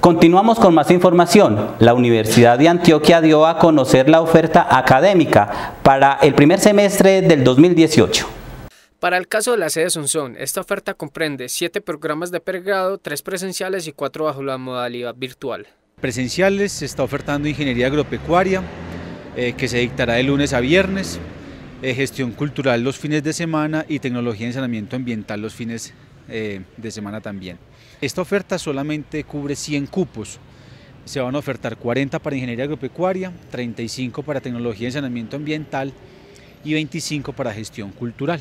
Continuamos con más información. La Universidad de Antioquia dio a conocer la oferta académica para el primer semestre del 2018. Para el caso de la sede Sonsón, esta oferta comprende siete programas de pregrado, tres presenciales y cuatro bajo la modalidad virtual. Presenciales se está ofertando Ingeniería Agropecuaria, eh, que se dictará de lunes a viernes, eh, Gestión Cultural los fines de semana y Tecnología de saneamiento Ambiental los fines eh, de semana también. Esta oferta solamente cubre 100 cupos. Se van a ofertar 40 para ingeniería agropecuaria, 35 para tecnología de saneamiento ambiental y 25 para gestión cultural.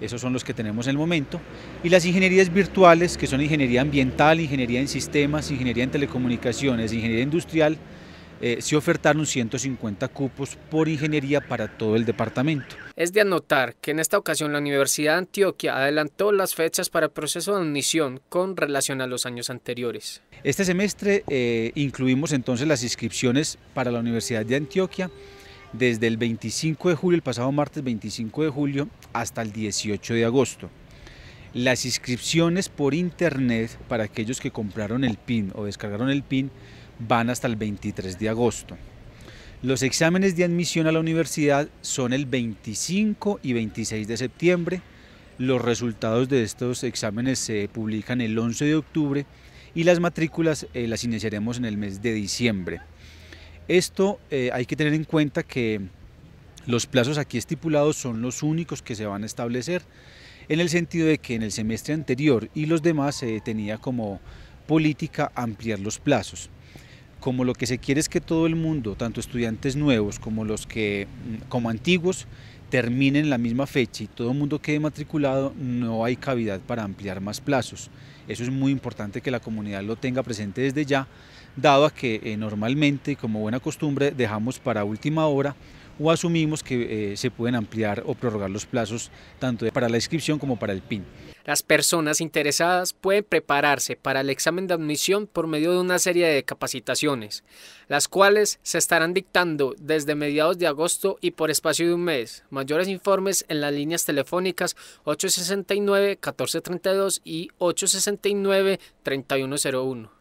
Esos son los que tenemos en el momento. Y las ingenierías virtuales, que son ingeniería ambiental, ingeniería en sistemas, ingeniería en telecomunicaciones, ingeniería industrial, eh, se ofertaron 150 cupos por ingeniería para todo el departamento. Es de anotar que en esta ocasión la Universidad de Antioquia adelantó las fechas para el proceso de admisión con relación a los años anteriores. Este semestre eh, incluimos entonces las inscripciones para la Universidad de Antioquia desde el 25 de julio, el pasado martes 25 de julio, hasta el 18 de agosto. Las inscripciones por internet para aquellos que compraron el PIN o descargaron el PIN van hasta el 23 de agosto. Los exámenes de admisión a la universidad son el 25 y 26 de septiembre. Los resultados de estos exámenes se publican el 11 de octubre y las matrículas eh, las iniciaremos en el mes de diciembre. Esto eh, hay que tener en cuenta que los plazos aquí estipulados son los únicos que se van a establecer, en el sentido de que en el semestre anterior y los demás se eh, tenía como política ampliar los plazos como lo que se quiere es que todo el mundo, tanto estudiantes nuevos como los que, mm, como antiguos, terminen la misma fecha y todo el mundo quede matriculado, no hay cavidad para ampliar más plazos. Eso es muy importante que la comunidad lo tenga presente desde ya, dado a que eh, normalmente, como buena costumbre, dejamos para última hora o asumimos que eh, se pueden ampliar o prorrogar los plazos tanto para la inscripción como para el PIN. Las personas interesadas pueden prepararse para el examen de admisión por medio de una serie de capacitaciones, las cuales se estarán dictando desde mediados de agosto y por espacio de un mes. Mayores informes en las líneas telefónicas 869-1432 y 869-3101.